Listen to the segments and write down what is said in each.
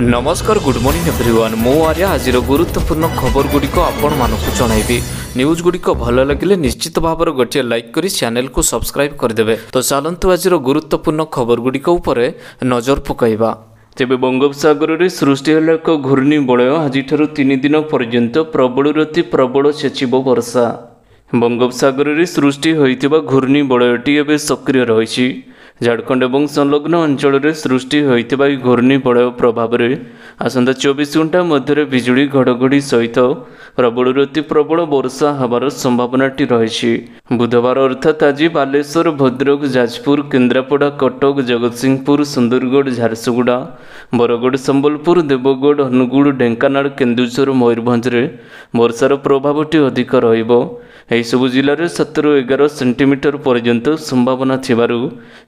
ନମସ୍କାର good morning everyone ମୁଁ ଆର୍ଯ୍ୟ ଆଜିର ଗୁରୁତ୍ୱପୂର୍ଣ୍ଣ ଖବରଗୁଡ଼ିକ ଆପଣମାନଙ୍କୁ ଜଣାଇବି ନ୍ୟୁଜ୍ ଗୁଡ଼ିକ ଭଲ ଲାଗିଲେ ନିଶ୍ଚିତ ଭାବରେ ଗୋଟିଏ ଲାଇକ୍ କରି ଚ୍ୟାନେଲ୍କୁ ସବସ୍କ୍ରାଇବ୍ କରିଦେବେ ତ ଚାଲନ୍ତୁ ଆଜିର ଗୁରୁତ୍ୱପୂର୍ଣ୍ଣ ଖବରଗୁଡ଼ିକ ଉପରେ ନଜର ପକାଇବା ତେବେ ବଙ୍ଗୋପସାଗରରେ ସୃଷ୍ଟି ହେଲା ଏକ ଘୂର୍ଣ୍ଣିବଳୟ ଆଜିଠାରୁ ତିନି ଦିନ ପର୍ଯ୍ୟନ୍ତ ପ୍ରବଳରୁ ଅତି ପ୍ରବଳ ଛେଚିବ ବର୍ଷା ବଙ୍ଗୋପସାଗରରେ ସୃଷ୍ଟି ହୋଇଥିବା ଘୂର୍ଣ୍ଣିବଳୟଟି ଏବେ ସକ୍ରିୟ ରହିଛି ଝାଡ଼ଖଣ୍ଡ ଏବଂ ସଂଲଗ୍ନ ଅଞ୍ଚଳରେ ସୃଷ୍ଟି ହୋଇଥିବା ଏହି ଘୂର୍ଣ୍ଣିବଳୟ ପ୍ରଭାବରେ ଆସନ୍ତା ଚବିଶ ଘଣ୍ଟା ମଧ୍ୟରେ ବିଜୁଳି ଘଡ଼ଘଡ଼ି ସହିତ ପ୍ରବଳରୁ ଅତି ପ୍ରବଳ ବର୍ଷା ହେବାର ସମ୍ଭାବନାଟି ରହିଛି ବୁଧବାର ଅର୍ଥାତ୍ ଆଜି ବାଲେଶ୍ୱର ଭଦ୍ରକ ଯାଜପୁର କେନ୍ଦ୍ରାପଡ଼ା କଟକ ଜଗତସିଂହପୁର ସୁନ୍ଦରଗଡ଼ ଝାରସୁଗୁଡ଼ା ବରଗଡ଼ ସମ୍ବଲପୁର ଦେବଗଡ଼ ଅନୁଗୁଳ ଢେଙ୍କାନାଳ କେନ୍ଦୁଝର ମୟୂରଭଞ୍ଜରେ ବର୍ଷାର ପ୍ରଭାବଟି ଅଧିକ ରହିବ ଏହିସବୁ ଜିଲ୍ଲାରେ ସାତରୁ ଏଗାର ସେଣ୍ଟିମିଟର ପର୍ଯ୍ୟନ୍ତ ସମ୍ଭାବନା ଥିବାରୁ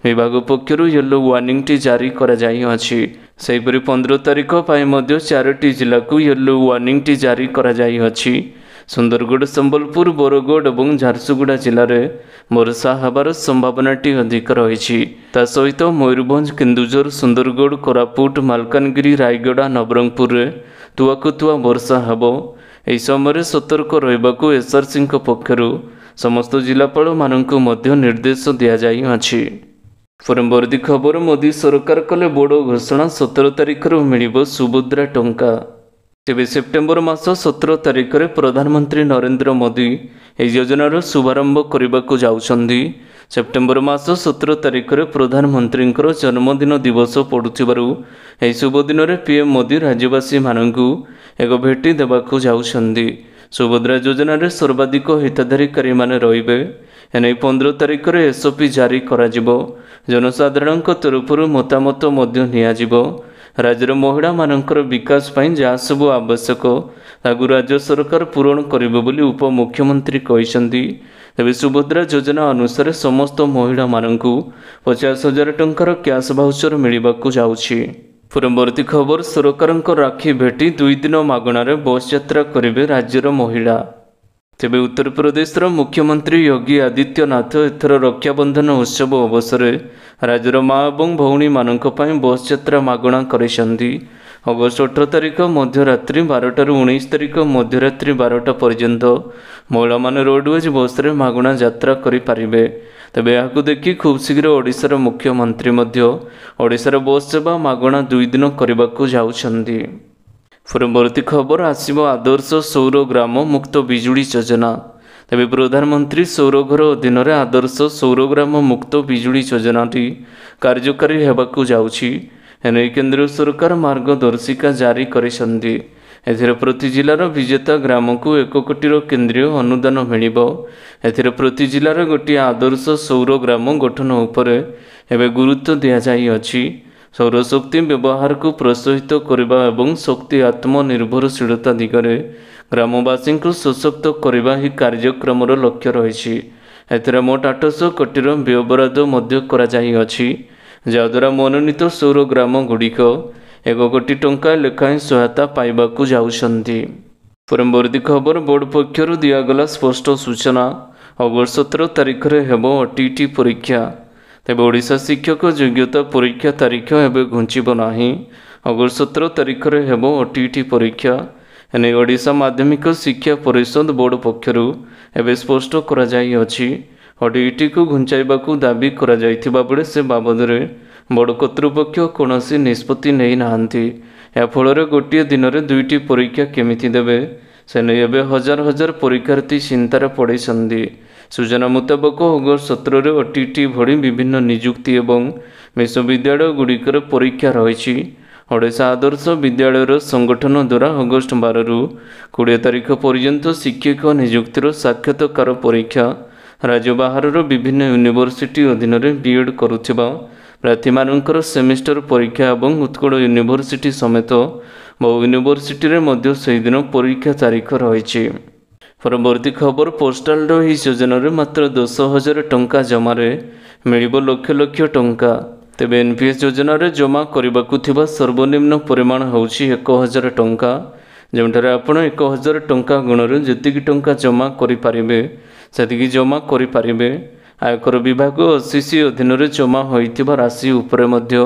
ବିଭାଗ ପକ୍ଷରୁ ୟେଲୋ ୱାର୍ଣ୍ଣିଂଟି ଜାରି କରାଯାଇଅଛି ସେହିପରି ପନ୍ଦର ତାରିଖ ପାଇଁ ମଧ୍ୟ ଚାରୋଟି ଜିଲ୍ଲାକୁ ୟେଲୋ ୱାର୍ଣ୍ଣିଂଟି ଜାରି କରାଯାଇଅଛି ସୁନ୍ଦରଗଡ଼ ସମ୍ବଲପୁର ବରଗଡ଼ ଏବଂ ଝାରସୁଗୁଡ଼ା ଜିଲ୍ଲାରେ ବର୍ଷା ହେବାର ସମ୍ଭାବନାଟି ଅଧିକ ରହିଛି ତା ସହିତ ମୟୂରଭଞ୍ଜ କେନ୍ଦୁଝର ସୁନ୍ଦରଗଡ଼ କୋରାପୁଟ ମାଲକାନଗିରି ରାୟଗଡ଼ା ନବରଙ୍ଗପୁରରେ ତୁଆକୁ ତୁଆ ବର୍ଷା ହେବ ଏହି ସମୟରେ ସତର୍କ ରହିବାକୁ ଏସ୍ଆର୍ସିଙ୍କ ପକ୍ଷରୁ ସମସ୍ତ ଜିଲ୍ଲାପାଳମାନଙ୍କୁ ମଧ୍ୟ ନିର୍ଦ୍ଦେଶ ଦିଆଯାଇଅଛି ପରବର୍ତ୍ତୀ ଖବର ମୋଦି ସରକାର କଲେ ବଡ଼ ଘୋଷଣା ସତର ତାରିଖରୁ ମିଳିବ ସୁଭଦ୍ରା ଟଙ୍କା ତେବେ ସେପ୍ଟେମ୍ବର ମାସ ସତର ତାରିଖରେ ପ୍ରଧାନମନ୍ତ୍ରୀ ନରେନ୍ଦ୍ର ମୋଦି ଏହି ଯୋଜନାର ଶୁଭାରମ୍ଭ କରିବାକୁ ଯାଉଛନ୍ତି ସେପ୍ଟେମ୍ବର ମାସ ସତର ତାରିଖରେ ପ୍ରଧାନମନ୍ତ୍ରୀଙ୍କର ଜନ୍ମଦିନ ଦିବସ ପଡ଼ୁଥିବାରୁ ଏହି ଶୁଭଦିନରେ ପିଏମ୍ ମୋଦି ରାଜ୍ୟବାସୀମାନଙ୍କୁ ଏକ ଭେଟି ଦେବାକୁ ଯାଉଛନ୍ତି ସୁଭଦ୍ରା ଯୋଜନାରେ ସର୍ବାଧିକ ହିତାଧିକାରୀମାନେ ରହିବେ ଏନେଇ ପନ୍ଦର ତାରିଖରେ ଏସ୍ଓପି ଜାରି କରାଯିବ ଜନସାଧାରଣଙ୍କ ତରଫରୁ ମତାମତ ମଧ୍ୟ ନିଆଯିବ ରାଜ୍ୟର ମହିଳାମାନଙ୍କର ବିକାଶ ପାଇଁ ଯାହା ସବୁ ଆବଶ୍ୟକ ତାକୁ ରାଜ୍ୟ ସରକାର ପୂରଣ କରିବେ ବୋଲି ଉପମୁଖ୍ୟମନ୍ତ୍ରୀ କହିଛନ୍ତି ତେବେ ସୁଭଦ୍ରା ଯୋଜନା ଅନୁସାରେ ସମସ୍ତ ମହିଳାମାନଙ୍କୁ ପଚାଶ ହଜାର ଟଙ୍କାର କ୍ୟାସ୍ ଭାଉଚର ମିଳିବାକୁ ଯାଉଛି ପରବର୍ତ୍ତୀ ଖବର ସରକାରଙ୍କ ରାକ୍ଷୀ ଭେଟି ଦୁଇ ଦିନ ମାଗଣାରେ ବସ୍ ଯାତ୍ରା କରିବେ ରାଜ୍ୟର ମହିଳା ତେବେ ଉତ୍ତରପ୍ରଦେଶର ମୁଖ୍ୟମନ୍ତ୍ରୀ ଯୋଗୀ ଆଦିତ୍ୟନାଥ ଏଥର ରକ୍ଷାବନ୍ଧନ ଉତ୍ସବ ଅବସରରେ ରାଜ୍ୟର ମା ଏବଂ ଭଉଣୀମାନଙ୍କ ପାଇଁ ବସ୍ ଯାତ୍ରା ମାଗଣା କରିଛନ୍ତି ଅଗଷ୍ଟ ଅଠର ତାରିଖ ମଧ୍ୟରାତ୍ରି ବାରଟାରୁ ଉଣେଇଶ ତାରିଖ ମଧ୍ୟରାତ୍ରି ବାରଟା ପର୍ଯ୍ୟନ୍ତ ମହିଳାମାନେ ରୋଡ଼ୱେଜ୍ ବସ୍ରେ ମାଗଣା ଯାତ୍ରା କରିପାରିବେ ତେବେ ଏହାକୁ ଦେଖି ଖୁବ୍ ଶୀଘ୍ର ଓଡ଼ିଶାର ମୁଖ୍ୟମନ୍ତ୍ରୀ ମଧ୍ୟ ଓଡ଼ିଶାର ବସ୍ ସେବା ମାଗଣା ଦୁଇ ଦିନ କରିବାକୁ ଯାଉଛନ୍ତି ପରବର୍ତ୍ତୀ ଖବର ଆସିବ ଆଦର୍ଶ ସୌର ଗ୍ରାମ ମୁକ୍ତ ବିଜୁଳି ଯୋଜନା ତେବେ ପ୍ରଧାନମନ୍ତ୍ରୀ ସୌର ଘର ଅଧୀନରେ ଆଦର୍ଶ ସୌରଗ୍ରାମ ମୁକ୍ତ ବିଜୁଳି ଯୋଜନାଟି କାର୍ଯ୍ୟକାରୀ ହେବାକୁ ଯାଉଛି ଏ ନେଇ କେନ୍ଦ୍ର ସରକାର ମାର୍ଗଦର୍ଶିକା ଜାରି କରିଛନ୍ତି ଏଥିରେ ପ୍ରତି ଜିଲ୍ଲାର ବିଜେତା ଗ୍ରାମକୁ ଏକ କୋଟିର କେନ୍ଦ୍ରୀୟ ଅନୁଦାନ ମିଳିବ ଏଥିରେ ପ୍ରତି ଜିଲ୍ଲାର ଗୋଟିଏ ଆଦର୍ଶ ସୌର ଗ୍ରାମ ଗଠନ ଉପରେ ଏବେ ଗୁରୁତ୍ୱ ଦିଆଯାଇଅଛି ସୌରଶକ୍ତି ବ୍ୟବହାରକୁ ପ୍ରୋତ୍ସାହିତ କରିବା ଏବଂ ଶକ୍ତି ଆତ୍ମନିର୍ଭରଶୀଳତା ଦିଗରେ ଗ୍ରାମବାସୀଙ୍କୁ ସଶକ୍ତ କରିବା ଏହି କାର୍ଯ୍ୟକ୍ରମର ଲକ୍ଷ୍ୟ ରହିଛି ଏଥିରେ ମୋଟ ଆଠଶହ କୋଟିର ବ୍ୟବରାଦ ମଧ୍ୟ କରାଯାଇଅଛି ଯାହାଦ୍ୱାରା ମନୋନୀତ ସୌର ଗ୍ରାମ ଗୁଡ଼ିକ ଏକ କୋଟି ଟଙ୍କା ଲେଖାଏଁ ସହାୟତା ପାଇବାକୁ ଯାଉଛନ୍ତି ପରବର୍ତ୍ତୀ ଖବର ବୋର୍ଡ଼ ପକ୍ଷରୁ ଦିଆଗଲା ସ୍ପଷ୍ଟ ସୂଚନା ଅଗଷ୍ଟ ସତର ତାରିଖରେ ହେବ ଓ ଟି ପରୀକ୍ଷା ତେବେ ଓଡ଼ିଶା ଶିକ୍ଷକ ଯୋଗ୍ୟତା ପରୀକ୍ଷା ତାରିଖ ଏବେ ଘୁଞ୍ଚିବ ନାହିଁ ଅଗଷ୍ଟ ସତର ତାରିଖରେ ହେବ ଓଟି ଇଟି ପରୀକ୍ଷା ଏ ନେଇ ଓଡ଼ିଶା ମାଧ୍ୟମିକ ଶିକ୍ଷା ପରିଷଦ ବୋର୍ଡ଼ ପକ୍ଷରୁ ଏବେ ସ୍ପଷ୍ଟ କରାଯାଇଅଛି ଓଟି ଇଟିକୁ ଘୁଞ୍ଚାଇବାକୁ ଦାବି କରାଯାଇଥିବା ବେଳେ ସେ ବାବଦରେ ବୋର୍ଡ଼ କର୍ତ୍ତୃପକ୍ଷ କୌଣସି ନିଷ୍ପତ୍ତି ନେଇନାହାନ୍ତି ଫଳରେ ଗୋଟିଏ ଦିନରେ ଦୁଇଟି ପରୀକ୍ଷା କେମିତି ଦେବେ ସେ ନେଇ ଏବେ ହଜାର ହଜାର ପରୀକ୍ଷାର୍ଥୀ ଚିନ୍ତାରେ ପଡ଼ିଛନ୍ତି ସୂଚନା ମୁତାବକ ଅଗଷ୍ଟ ସତରରେ ଓ ଟି ଟି ଭଳି ବିଭିନ୍ନ ନିଯୁକ୍ତି ଏବଂ ବିଶ୍ୱବିଦ୍ୟାଳୟଗୁଡ଼ିକର ପରୀକ୍ଷା ରହିଛି ଓଡ଼ିଶା ଆଦର୍ଶ ବିଦ୍ୟାଳୟର ସଂଗଠନ ଦ୍ୱାରା ଅଗଷ୍ଟ ବାରରୁ କୋଡ଼ିଏ ତାରିଖ ପର୍ଯ୍ୟନ୍ତ ଶିକ୍ଷକ ନିଯୁକ୍ତିର ସାକ୍ଷାତକାର ପରୀକ୍ଷା ରାଜ୍ୟ ବାହାରର ବିଭିନ୍ନ ୟୁନିଭର୍ସିଟି ଅଧୀନରେ ବିଏଡ଼୍ କରୁଥିବା ପ୍ରାର୍ଥୀମାନଙ୍କର ସେମିଷ୍ଟର ପରୀକ୍ଷା ଏବଂ ଉତ୍କଳ ୟୁନିଭର୍ସିଟି ସମେତ ବହୁ ୟୁନିଭର୍ସିଟିରେ ମଧ୍ୟ ସେହିଦିନ ପରୀକ୍ଷା ତାରିଖ ରହିଛି ପରବର୍ତ୍ତୀ ଖବର ପୋଷ୍ଟାଲର ଏହି ଯୋଜନାରେ ମାତ୍ର ଦଶ ହଜାର ଟଙ୍କା ଜମାରେ ମିଳିବ ଲକ୍ଷ ଲକ୍ଷ ଟଙ୍କା ତେବେ ଏନ୍ପିଏସ୍ ଯୋଜନାରେ ଜମା କରିବାକୁ ଥିବା ସର୍ବନିମ୍ନ ପରିମାଣ ହେଉଛି ଏକ ହଜାର ଟଙ୍କା ଯେଉଁଠାରେ ଆପଣ ଏକ ହଜାର ଟଙ୍କା ଗୁଣରୁ ଯେତିକି ଟଙ୍କା ଜମା କରିପାରିବେ ସେତିକି ଜମା କରିପାରିବେ ଆୟକର ବିଭାଗ ଓ ସିସି ଅଧୀନରେ ଜମା ହୋଇଥିବା ରାଶି ଉପରେ ମଧ୍ୟ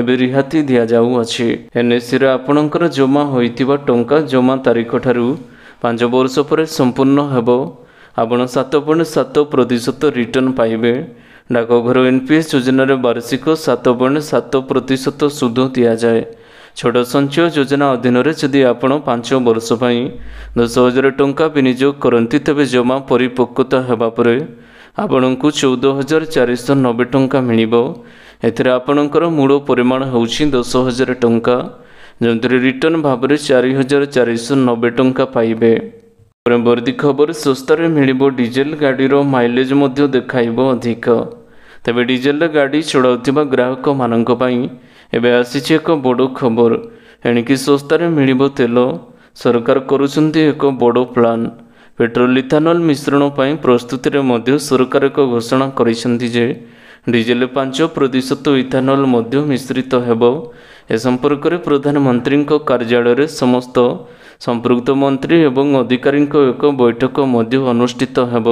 ଏବେ ରିହାତି ଦିଆଯାଉଅଛି ଏନ୍ଏସିରେ ଆପଣଙ୍କର ଜମା ହୋଇଥିବା ଟଙ୍କା ଜମା ତାରିଖଠାରୁ ପାଞ୍ଚ ବର୍ଷ ପରେ ସମ୍ପୂର୍ଣ୍ଣ ହେବ ଆପଣ ସାତ ପଏଣ୍ଟ ସାତ ପ୍ରତିଶତ ରିଟର୍ଣ୍ଣ ପାଇବେ ଡାକଘର ଏନ୍ପିଏସ୍ ଯୋଜନାରେ ବାର୍ଷିକ ସାତ ପଏଣ୍ଟ ସାତ ପ୍ରତିଶତ ସୁଧ ଦିଆଯାଏ ଛୋଟ ସଞ୍ଚୟ ଯୋଜନା ଅଧୀନରେ ଯଦି ଆପଣ ପାଞ୍ଚ ବର୍ଷ ପାଇଁ ଦଶ ହଜାର ଟଙ୍କା ବିନିଯୋଗ କରନ୍ତି ତେବେ ଜମା ପରିପକ୍ୱତା ହେବା ପରେ ଆପଣଙ୍କୁ ଚଉଦ ହଜାର ଚାରିଶହ ନବେ ଟଙ୍କା ମିଳିବ ଏଥିରେ ଆପଣଙ୍କର ମୂଳ ପରିମାଣ ହେଉଛି ଦଶ ହଜାର ଟଙ୍କା ଯେଉଁଥିରେ ରିଟର୍ଣ୍ଣ ଭାବରେ ଚାରି ହଜାର ଚାରିଶହ ନବେ ଟଙ୍କା ପାଇବେ ପରବର୍ତ୍ତୀ ଖବର ଶସ୍ତାରେ ମିଳିବ ଡିଜେଲ ଗାଡ଼ିର ମାଇଲେଜ୍ ମଧ୍ୟ ଦେଖାଇବ ଅଧିକ ତେବେ ଡିଜେଲ ଗାଡ଼ି ଛଡ଼ାଉଥିବା ଗ୍ରାହକମାନଙ୍କ ପାଇଁ ଏବେ ଆସିଛି ଏକ ବଡ଼ ଖବର ଏଣିକି ଶସ୍ତାରେ ମିଳିବ ତେଲ ସରକାର କରୁଛନ୍ତି ଏକ ବଡ଼ ପ୍ଲାନ୍ ପେଟ୍ରୋଲ ଇଥାନଲ ମିଶ୍ରଣ ପାଇଁ ପ୍ରସ୍ତୁତିରେ ମଧ୍ୟ ସରକାର ଏକ ଘୋଷଣା କରିଛନ୍ତି ଯେ ଡିଜେଲ ପାଞ୍ଚ ପ୍ରତିଶତ ଇଥାନଲ ମଧ୍ୟ ମିଶ୍ରିତ ହେବ ଏ ସମ୍ପର୍କରେ ପ୍ରଧାନମନ୍ତ୍ରୀଙ୍କ କାର୍ଯ୍ୟାଳୟରେ ସମସ୍ତ ସମ୍ପୃକ୍ତ ମନ୍ତ୍ରୀ ଏବଂ ଅଧିକାରୀଙ୍କ ଏକ ବୈଠକ ମଧ୍ୟ ଅନୁଷ୍ଠିତ ହେବ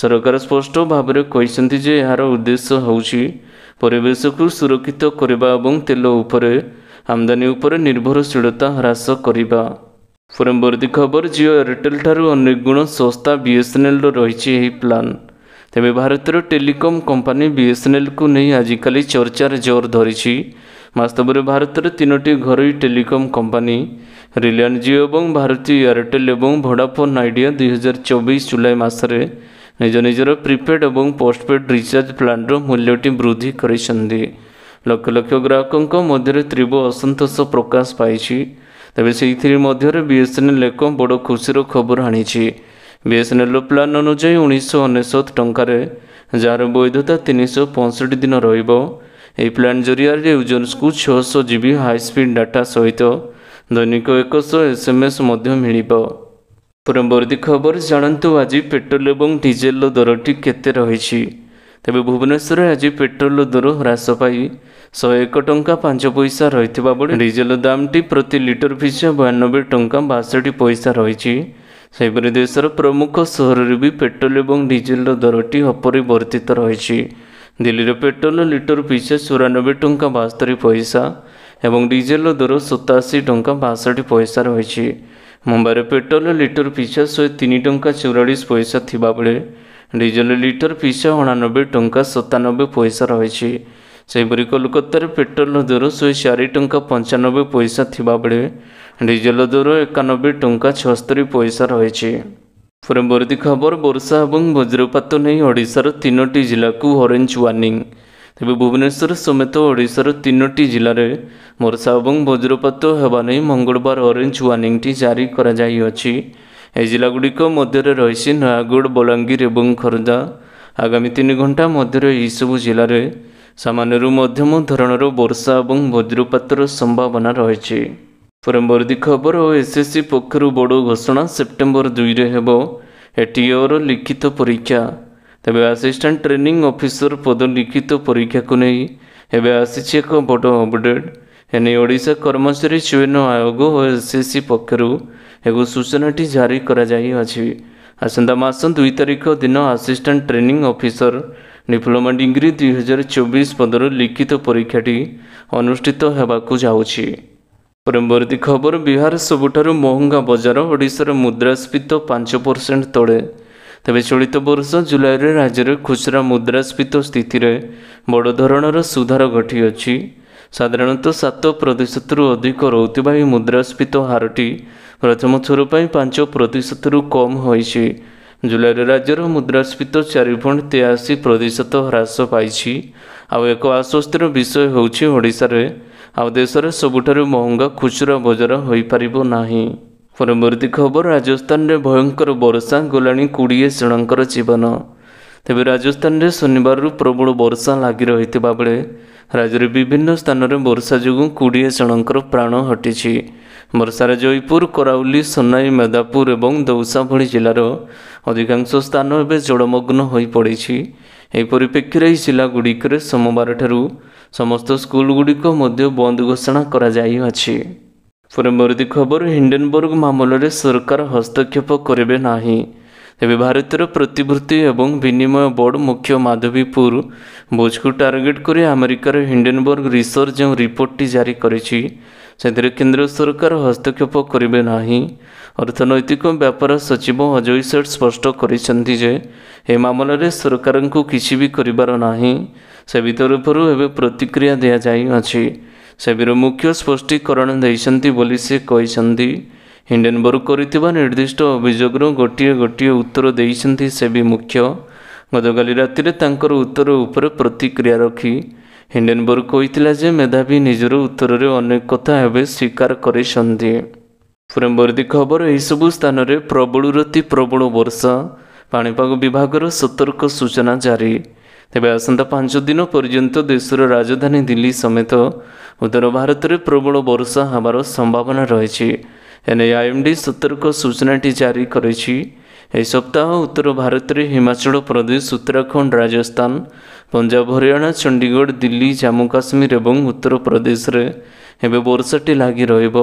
ସରକାର ସ୍ପଷ୍ଟ ଭାବରେ କହିଛନ୍ତି ଯେ ଏହାର ଉଦ୍ଦେଶ୍ୟ ହେଉଛି ପରିବେଶକୁ ସୁରକ୍ଷିତ କରିବା ଏବଂ ତେଲ ଉପରେ ଆମଦାନୀ ଉପରେ ନିର୍ଭରଶୀଳତା ହ୍ରାସ କରିବା ପରବର୍ତ୍ତୀ ଖବର ଜିଓ ଏୟାରଟେଲ୍ ଠାରୁ ଅନେକ ଗୁଣ ଶସ୍ତା ବିଏସ୍ଏନ୍ଏଲ୍ର ରହିଛି ଏହି ପ୍ଲାନ୍ ତେବେ ଭାରତର ଟେଲିକମ୍ କମ୍ପାନୀ ବିଏସ୍ଏନ୍ଏଲ୍କୁ ନେଇ ଆଜିକାଲି ଚର୍ଚ୍ଚାରେ ଜୋର ଧରିଛି ବାସ୍ତବରେ ଭାରତରେ ତିନୋଟି ଘରୋଇ ଟେଲିକମ୍ କମ୍ପାନୀ ରିଲାଏନ୍ସ ଜିଓ ଏବଂ ଭାରତୀ ଏୟାରଟେଲ୍ ଏବଂ ଭୋଡାଫୋନ୍ ଆଇଡ଼ିଆ ଦୁଇହଜାର ଚବିଶ ଜୁଲାଇ ମାସରେ ନିଜ ନିଜର ପ୍ରିପେଡ଼୍ ଏବଂ ପୋଷ୍ଟପେଡ଼୍ ରିଚାର୍ଜ ପ୍ଲାନ୍ର ମୂଲ୍ୟଟି ବୃଦ୍ଧି କରିଛନ୍ତି ଲକ୍ଷ ଲକ୍ଷ ଗ୍ରାହକଙ୍କ ମଧ୍ୟରେ ତୀବ୍ର ଅସନ୍ତୋଷ ପ୍ରକାଶ ପାଇଛି ତେବେ ସେଇଥିରେ ମଧ୍ୟରେ ବିଏସ୍ଏନ୍ଏଲ୍ ଏକ ବଡ଼ ଖୁସିର ଖବର ଆଣିଛି ବିଏସ୍ଏନ୍ଏଲ୍ର ପ୍ଲାନ୍ ଅନୁଯାୟୀ ଉଣେଇଶହ ଅନେଶ୍ୱତ ଟଙ୍କାରେ ଯାହାର ବୈଧତା ତିନିଶହ ପଞ୍ଚଷଠି ଦିନ ରହିବ ଏହି ପ୍ଲାନ୍ ଜରିଆରେ ୟୁଜର୍ସକୁ ଛଅଶହ ଜି ବି ହାଇସ୍ପିଡ଼୍ ଡାଟା ସହିତ ଦୈନିକ ଏକଶହ ଏସ୍ ଏମ୍ ଏସ୍ ମଧ୍ୟ ମିଳିବ ପରବର୍ତ୍ତୀ ଖବର ଜାଣନ୍ତୁ ଆଜି ପେଟ୍ରୋଲ ଏବଂ ଡିଜେଲର ଦରଟି କେତେ ରହିଛି ତେବେ ଭୁବନେଶ୍ୱରରେ ଆଜି ପେଟ୍ରୋଲ ଦର ହ୍ରାସ ପାଇ ଶହେ ଏକ ଟଙ୍କା ପାଞ୍ଚ ପଇସା ରହିଥିବା ବେଳେ ଡିଜେଲ ଦାମଟି ପ୍ରତି ଲିଟର ପିଛା ବୟାନବେ ଟଙ୍କା ବାଷଠି ପଇସା ରହିଛି ସେହିପରି ଦେଶର ପ୍ରମୁଖ ସହରରେ ବି ପେଟ୍ରୋଲ ଏବଂ ଡିଜେଲର ଦରଟି ଅପରିବର୍ତ୍ତିତ ରହିଛି দিল্লির পেট্রোল লিটর পিଛା ଚଉରାନବେ ଟଙ୍କା ବାସ୍ତରି ପଇସା ଏବଂ ଡିଜେଲର ଦର ସତାଅଶୀ ଟଙ୍କା ବାଷଠି ପଇସା ରହିଛି ମୁମ୍ବାଇରେ ପେଟ୍ରୋଲ ଲିଟର ପିଛା ଶହେ ତିନି ଟଙ୍କା ଚଉରାଳିଶ ପଇସା ଥିବାବେଳେ ଡିଜେଲ ଲିଟର ପିଛା ଅଣାନବେ ଟଙ୍କା ସତାନବେ ପଇସା ରହିଛି ସେହିପରି କୋଲକାତାରେ ପେଟ୍ରୋଲର ଦର ଶହେ ଚାରି ଟଙ୍କା ପଞ୍ଚାନବେ ପଇସା ଥିବାବେଳେ ଡିଜେଲ ଦର ଏକାନବେ ଟଙ୍କା ଛଅସ୍ତରୀ ପଇସା ରହିଛି ପରବର୍ତ୍ତୀ ଖବର ବର୍ଷା ଏବଂ ବଜ୍ରପାତ ନେଇ ଓଡ଼ିଶାର ତିନୋଟି ଜିଲ୍ଲାକୁ ଅରେଞ୍ଜ ୱାର୍ଣ୍ଣିଂ ତେବେ ଭୁବନେଶ୍ୱର ସମେତ ଓଡ଼ିଶାର ତିନୋଟି ଜିଲ୍ଲାରେ ବର୍ଷା ଏବଂ ବଜ୍ରପାତ ହେବା ନେଇ ମଙ୍ଗଳବାର ଅରେଞ୍ଜ ୱାର୍ଣ୍ଣିଂଟି ଜାରି କରାଯାଇଅଛି ଏହି ଜିଲ୍ଲାଗୁଡ଼ିକ ମଧ୍ୟରେ ରହିଛି ନୟାଗଡ଼ ବଲାଙ୍ଗୀର ଏବଂ ଖୋର୍ଦ୍ଧା ଆଗାମୀ ତିନି ଘଣ୍ଟା ମଧ୍ୟରେ ଏହିସବୁ ଜିଲ୍ଲାରେ ସାମାନ୍ୟରୁ ମଧ୍ୟମ ଧରଣର ବର୍ଷା ଏବଂ ବଜ୍ରପାତର ସମ୍ଭାବନା ରହିଛି ପରବର୍ତ୍ତୀ ଖବର ଓ ଏସ୍ଏସ୍ସି ପକ୍ଷରୁ ବଡ଼ ଘୋଷଣା ସେପ୍ଟେମ୍ବର ଦୁଇରେ ହେବ ଏଟିଓର ଲିଖିତ ପରୀକ୍ଷା ତେବେ ଆସିଷ୍ଟାଣ୍ଟ ଟ୍ରେନିଂ ଅଫିସର ପଦ ଲିଖିତ ପରୀକ୍ଷାକୁ ନେଇ ଏବେ ଆସିଛି ଏକ ବଡ଼ ଅପଡେଟ୍ ଏ ନେଇ ଓଡ଼ିଶା କର୍ମଚାରୀ ଚୟନ ଆୟୋଗ ଓ ଏସ୍ଏସ୍ସି ପକ୍ଷରୁ ଏକ ସୂଚନାଟି ଜାରି କରାଯାଇଅଛି ଆସନ୍ତା ମାସ ଦୁଇ ତାରିଖ ଦିନ assistant training officer diploma degree ଦୁଇ ହଜାର ଚବିଶ ପଦର ଲିଖିତ ପରୀକ୍ଷାଟି ଅନୁଷ୍ଠିତ ହେବାକୁ ଯାଉଛି ପରବର୍ତ୍ତୀ ଖବର ବିହାର ସବୁଠାରୁ ମହଙ୍ଗା ବଜାର ଓଡ଼ିଶାର ମୁଦ୍ରାସ୍ଫୀତି ପାଞ୍ଚ ପରସେଣ୍ଟ ତଳେ ତେବେ ଚଳିତ ବର୍ଷ ଜୁଲାଇରେ ରାଜ୍ୟରେ ଖୁଚୁରା ମୁଦ୍ରାସ୍ଫୀତି ସ୍ଥିତିରେ ବଡ଼ ଧରଣର ସୁଧାର ଘଟିଅଛି ସାଧାରଣତଃ ସାତ ପ୍ରତିଶତରୁ ଅଧିକ ରହୁଥିବା ଏହି ମୁଦ୍ରାସ୍ଫୀତି ହାରଟି ପ୍ରଥମ ଥର ପାଇଁ ପାଞ୍ଚ ପ୍ରତିଶତରୁ କମ୍ ହୋଇଛି ଜୁଲାଇରେ ରାଜ୍ୟର ମୁଦ୍ରାସ୍ଫୀତି ଚାରି ପଏଣ୍ଟ ତେୟାଅଶୀ ପ୍ରତିଶତ ହ୍ରାସ ପାଇଛି ଆଉ ଏକ ଆଶ୍ୱସ୍ତିର ବିଷୟ ହେଉଛି ଓଡ଼ିଶାରେ ଆଉ ଦେଶରେ ସବୁଠାରୁ ମହଙ୍ଗା ଖୁଚୁରା ବଜାର ହୋଇପାରିବ ନାହିଁ ପରବର୍ତ୍ତୀ ଖବର ରାଜସ୍ଥାନରେ ଭୟଙ୍କର ବର୍ଷା ଗଲାଣି କୋଡ଼ିଏ ଜଣଙ୍କର ଜୀବନ ତେବେ ରାଜସ୍ଥାନରେ ଶନିବାରରୁ ପ୍ରବଳ ବର୍ଷା ଲାଗି ରହିଥିବା ବେଳେ ରାଜ୍ୟରେ ବିଭିନ୍ନ ସ୍ଥାନରେ ବର୍ଷା ଯୋଗୁଁ କୋଡ଼ିଏ ଜଣଙ୍କର ପ୍ରାଣ ହଟିଛି ବର୍ଷାରେ ଜୟପୁର କରାଉଲି ସୋନାଇ ମେଦାପୁର ଏବଂ ଦୌସା ଭଳି ଜିଲ୍ଲାର ଅଧିକାଂଶ ସ୍ଥାନ ଏବେ ଜଳମଗ୍ନ ହୋଇପଡ଼ିଛି ଏହି ପରିପ୍ରେକ୍ଷୀରେ ଏହି ଜିଲ୍ଲାଗୁଡ଼ିକରେ ଠାରୁ ସମସ୍ତ ସ୍କୁଲ ଗୁଡ଼ିକ ମଧ୍ୟ ବନ୍ଦ ଘୋଷଣା କରାଯାଇଅଛି ପରବର୍ତ୍ତୀ ଖବର ହିଣ୍ଡେନବର୍ଗ ମାମଲାରେ ସରକାର ହସ୍ତକ୍ଷେପ କରିବେ ନାହିଁ ତେବେ ଭାରତର ପ୍ରତିଭୂତି ଏବଂ ବିନିମୟ ବୋର୍ଡ ମୁଖ୍ୟ ମାଧବୀପୁର ବୁଜ୍କୁ ଟାର୍ଗେଟ୍ କରି ଆମେରିକାର ହିଣ୍ଡେନବର୍ଗ ରିସର୍ଚ୍ଚ ଯେଉଁ ରିପୋର୍ଟଟି ଜାରି କରିଛି ସେଥିରେ କେନ୍ଦ୍ର ସରକାର ହସ୍ତକ୍ଷେପ କରିବେ ନାହିଁ ଅର୍ଥନୈତିକ ବ୍ୟାପାର ସଚିବ ଅଜୟ ସେଠ ସ୍ପଷ୍ଟ କରିଛନ୍ତି ଯେ ଏ ମାମଲାରେ ସରକାରଙ୍କୁ କିଛି ବି କରିବାର ନାହିଁ ସେ ବିତରୂପରୁ ଏବେ ପ୍ରତିକ୍ରିୟା ଦିଆଯାଇଅଛି ସେବିର ମୁଖ୍ୟ ସ୍ପଷ୍ଟୀକରଣ ଦେଇଛନ୍ତି ବୋଲି ସେ କହିଛନ୍ତି ହିଣ୍ଡେନବର୍ଗ କରିଥିବା ନିର୍ଦ୍ଦିଷ୍ଟ ଅଭିଯୋଗର ଗୋଟିଏ ଗୋଟିଏ ଉତ୍ତର ଦେଇଛନ୍ତି ସେବି ମୁଖ୍ୟ ଗତକାଲି ରାତିରେ ତାଙ୍କର ଉତ୍ତର ଉପରେ ପ୍ରତିକ୍ରିୟା ରଖି ହିଣ୍ଡେନବର୍ଗ କହିଥିଲା ଯେ ମେଧାବୀ ନିଜର ଉତ୍ତରରେ ଅନେକ କଥା ଏବେ ସ୍ୱୀକାର କରିଛନ୍ତି ପୂରମ୍ବର୍ଦ୍ଧୀ ଖବର ଏହିସବୁ ସ୍ଥାନରେ ପ୍ରବଳରୁ ଅତି ପ୍ରବଳ ବର୍ଷା ପାଣିପାଗ ବିଭାଗର ସତର୍କ ସୂଚନା ଜାରି ତେବେ ଆସନ୍ତା ପାଞ୍ଚ ଦିନ ପର୍ଯ୍ୟନ୍ତ ଦେଶର ରାଜଧାନୀ ଦିଲ୍ଲୀ ସମେତ ଉତ୍ତର ଭାରତରେ ପ୍ରବଳ ବର୍ଷା ହେବାର ସମ୍ଭାବନା ରହିଛି ଏ ଏନେଇ ଆଇଏମ୍ଡି ସତର୍କ ସୂଚନାଟି ଜାରି କରିଛି ଏହି ସପ୍ତାହ ଉତ୍ତର ଭାରତରେ ହିମାଚଳ ପ୍ରଦେଶ ଉତ୍ତରାଖଣ୍ଡ ରାଜସ୍ଥାନ ପଞ୍ଜାବ ହରିୟାଣା ଚଣ୍ଡିଗଡ଼ ଦିଲ୍ଲୀ ଜାମ୍ମୁ କାଶ୍ମୀର ଏବଂ ଉତ୍ତରପ୍ରଦେଶରେ ଏବେ ବର୍ଷାଟି ଲାଗି ରହିବ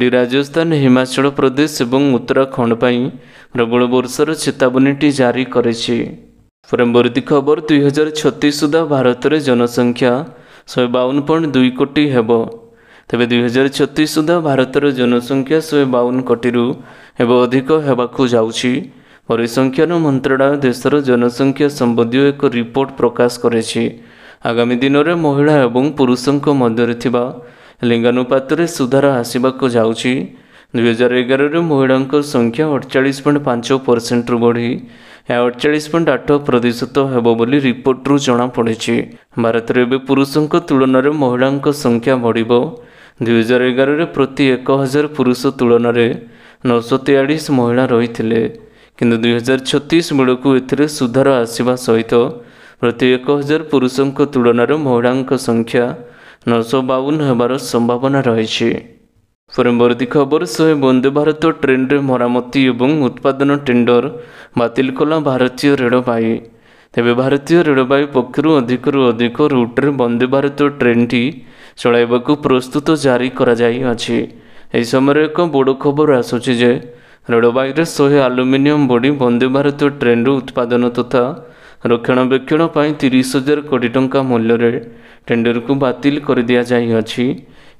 ଡି ରାଜସ୍ଥାନ ହିମାଚଳ ପ୍ରଦେଶ ଏବଂ ଉତ୍ତରାଖଣ୍ଡ ପାଇଁ ପ୍ରବଳ ବର୍ଷାର ଚେତାବନୀଟି ଜାରି କରିଛି ପରବର୍ତ୍ତୀ ଖବର ଦୁଇହଜାର ଛତିଶ ସୁଦ୍ଧା ଭାରତରେ ଜନସଂଖ୍ୟା ଶହେ ବାଉନ ପଏଣ୍ଟ ଦୁଇ କୋଟି ହେବ ତେବେ ଦୁଇହଜାର ଛତିଶ ସୁଦ୍ଧା ଭାରତର ଜନସଂଖ୍ୟା ଶହେ ବାଉନ କୋଟିରୁ ଏବେ ଅଧିକ ହେବାକୁ ଯାଉଛି ପରିସଂଖ୍ୟାନ ମନ୍ତ୍ରଣାଳୟ ଦେଶର ଜନସଂଖ୍ୟା ସମ୍ବନ୍ଧୀୟ ଏକ ରିପୋର୍ଟ ପ୍ରକାଶ କରିଛି ଆଗାମୀ ଦିନରେ ମହିଳା ଏବଂ ପୁରୁଷଙ୍କ ମଧ୍ୟରେ ଥିବା ଲିଙ୍ଗାନୁପାତରେ ସୁଧାର ଆସିବାକୁ ଯାଉଛି ଦୁଇହଜାର ଏଗାରରେ ମହିଳାଙ୍କ ସଂଖ୍ୟା ଅଠଚାଳିଶ ପଏଣ୍ଟ ପାଞ୍ଚ ପରସେଣ୍ଟରୁ ବଢ଼ି ଏହା ଅଠଚାଳିଶ ପଏଣ୍ଟ ଆଠ ପ୍ରତିଶତ ହେବ ବୋଲି ରିପୋର୍ଟରୁ ଜଣାପଡ଼ିଛି ଭାରତରେ ଏବେ ପୁରୁଷଙ୍କ ତୁଳନାରେ ମହିଳାଙ୍କ ସଂଖ୍ୟା ବଢ଼ିବ ଦୁଇହଜାର ଏଗାରରେ ପ୍ରତି ଏକ ହଜାର ପୁରୁଷ ତୁଳନାରେ ନଅଶହ ତେୟାଳିଶ ମହିଳା ରହିଥିଲେ କିନ୍ତୁ ଦୁଇହଜାର ଛତିଶ ବେଳକୁ ଏଥିରେ ସୁଧାର ଆସିବା ସହିତ ପ୍ରତି ଏକ ହଜାର ପୁରୁଷଙ୍କ ତୁଳନାରେ ମହିଳାଙ୍କ ସଂଖ୍ୟା ନଅଶହ ବାଉନ ହେବାର ସମ୍ଭାବନା ରହିଛି ପରବର୍ତ୍ତୀ ଖବର ଶହେ ବନ୍ଦେ ଭାରତ ଟ୍ରେନ୍ରେ ମରାମତି ଏବଂ ଉତ୍ପାଦନ ଟେଣ୍ଡର ବାତିଲ କଲା ଭାରତୀୟ ରେଳବାଇ ତେବେ ଭାରତୀୟ ରେଳବାଇ ପକ୍ଷରୁ ଅଧିକରୁ ଅଧିକ ରୁଟ୍ରେ ବନ୍ଦେ ଭାରତ ଟ୍ରେନ୍ଟି ଚଳାଇବାକୁ ପ୍ରସ୍ତୁତ ଜାରି କରାଯାଇଅଛି ଏହି ସମୟରେ ଏକ ବଡ଼ ଖବର ଆସୁଛି ଯେ ରେଳବାଇରେ ଶହେ ଆଲୁମିନିୟମ ବଡ଼ି ବନ୍ଦେ ଭାରତ ଟ୍ରେନ୍ର ଉତ୍ପାଦନ ତଥା ରକ୍ଷଣାବେକ୍ଷଣ ପାଇଁ ତିରିଶ ହଜାର କୋଟି ଟଙ୍କା ମୂଲ୍ୟରେ ଟେଣ୍ଡରକୁ ବାତିଲ କରିଦିଆଯାଇଅଛି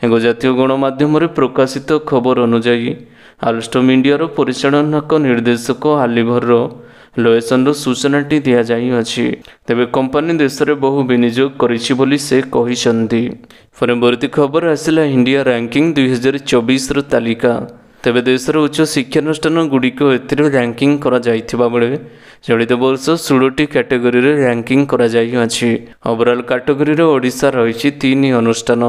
ଏକ ଜାତୀୟ ଗଣମାଧ୍ୟମରେ ପ୍ରକାଶିତ ଖବର ଅନୁଯାୟୀ ଆଲଷ୍ଟମ୍ ଇଣ୍ଡିଆର ପରିଚାଳନା ନିର୍ଦ୍ଦେଶକ ଆଲିଭର୍ର ଲୋଏସନ୍ର ସୂଚନାଟି ଦିଆଯାଇଅଛି ତେବେ କମ୍ପାନୀ ଦେଶରେ ବହୁ ବିନିଯୋଗ କରିଛି ବୋଲି ସେ କହିଛନ୍ତି ପରବର୍ତ୍ତୀ ଖବର ଆସିଲା ଇଣ୍ଡିଆ ଦୁଇ ହଜାର ଚବିଶର ତାଲିକା ତେବେ ଦେଶର ଉଚ୍ଚ ଗୁଡ଼ିକ ଏଥିରେ ର୍ୟାଙ୍କିଂ କରାଯାଇଥିବା ବେଳେ ଚଳିତ ବର୍ଷ ଷୋହଳଟି କ୍ୟାଟେଗୋରୀରେ ର୍ୟାଙ୍କିଂ କରାଯାଇଅଛି ଓଭରଅଲ୍ କାଟେଗୋରିରେ ଓଡ଼ିଶା ରହିଛି ତିନି ଅନୁଷ୍ଠାନ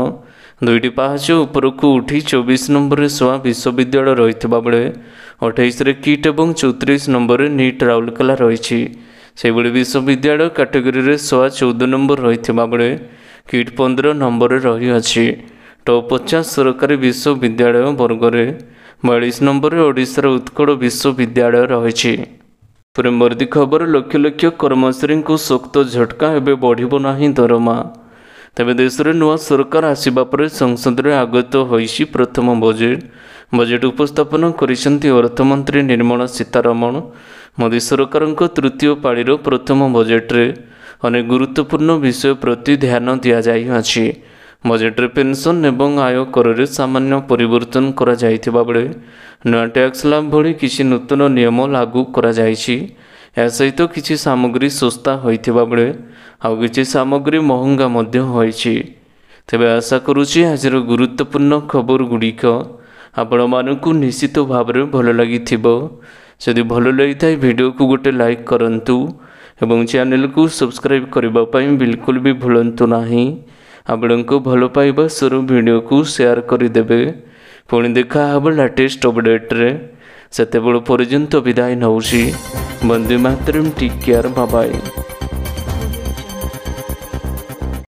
ଦୁଇଟି ପାହାଚ ଉପରକୁ ଉଠି ଚବିଶ ନମ୍ବରରେ ସୋଆ ବିଶ୍ୱବିଦ୍ୟାଳୟ ରହିଥିବା ବେଳେ ଅଠେଇଶରେ କିଟ୍ ଏବଂ ଚଉତିରିଶ ନମ୍ବରରେ ନିଟ୍ ରାଉରକେଲା ରହିଛି ସେହିଭଳି ବିଶ୍ୱବିଦ୍ୟାଳୟ କାଟେଗୋରିରେ ସୋଆ ଚଉଦ ନମ୍ବର ରହିଥିବା ବେଳେ କିଟ୍ ପନ୍ଦର ନମ୍ବରରେ ରହିଅଛି ଟପ୍ ପଚାଶ ସରକାରୀ ବିଶ୍ୱବିଦ୍ୟାଳୟ ବର୍ଗରେ ବୟାଳିଶ ନମ୍ବରରେ ଓଡ଼ିଶାର ଉତ୍କଳ ବିଶ୍ୱବିଦ୍ୟାଳୟ ରହିଛି ପୂର୍ବବର୍ତ୍ତୀ ଖବର ଲକ୍ଷ ଲକ୍ଷ କର୍ମଚାରୀଙ୍କୁ ଶକ୍ତ ଝଟକା ଏବେ ବଢ଼ିବ ନାହିଁ ଦରମା ତେବେ ଦେଶରେ ନୂଆ ସରକାର ଆସିବା ପରେ ସଂସଦରେ ଆଗତ ହୋଇଛି ପ୍ରଥମ ବଜେଟ୍ ବଜେଟ୍ ଉପସ୍ଥାପନ କରିଛନ୍ତି ଅର୍ଥମନ୍ତ୍ରୀ ନିର୍ମଳା ସୀତାରମଣ ମୋଦି ସରକାରଙ୍କ ତୃତୀୟ ପାଳିର ପ୍ରଥମ ବଜେଟ୍ରେ ଅନେକ ଗୁରୁତ୍ୱପୂର୍ଣ୍ଣ ବିଷୟ ପ୍ରତି ଧ୍ୟାନ ଦିଆଯାଇଅଛି ବଜେଟ୍ରେ ପେନ୍ସନ୍ ଏବଂ ଆୟ କରରେ ସାମାନ୍ୟ ପରିବର୍ତ୍ତନ କରାଯାଇଥିବା ବେଳେ ନୂଆ ଟ୍ୟାକ୍ସ ଲାଭ ଭଳି କିଛି ନୂତନ ନିୟମ ଲାଗୁ କରାଯାଇଛି ଏହା ସହିତ କିଛି ସାମଗ୍ରୀ ଶସ୍ତା ହୋଇଥିବା ବେଳେ ଆଉ କିଛି ସାମଗ୍ରୀ ମହଙ୍ଗା ମଧ୍ୟ ହୋଇଛି ତେବେ ଆଶା କରୁଛି ଆଜିର ଗୁରୁତ୍ୱପୂର୍ଣ୍ଣ ଖବର ଗୁଡ଼ିକ ଆପଣମାନଙ୍କୁ ନିଶ୍ଚିତ ଭାବରେ ଭଲ ଲାଗିଥିବ ଯଦି ଭଲ ଲାଗିଥାଏ ଭିଡ଼ିଓକୁ ଗୋଟେ ଲାଇକ୍ କରନ୍ତୁ ଏବଂ ଚ୍ୟାନେଲକୁ ସବସ୍କ୍ରାଇବ୍ କରିବା ପାଇଁ ବିଲକୁଲ ବି ଭୁଲନ୍ତୁ ନାହିଁ ଆପଣଙ୍କ ଭଲ ପାଇବା ସ୍ୱରୁ ଭିଡ଼ିଓକୁ ସେୟାର କରିଦେବେ ପୁଣି ଦେଖା ହେବ ଲାଟେଷ୍ଟ ଅପଡ଼େଟ୍ରେ ସେତେବେଳେ ପର୍ଯ୍ୟନ୍ତ ବିଦାୟ ନେଉଛି ବନ୍ଦେ ମାତରମ୍ ଟିକ୍ କେୟାର ବାବାଇ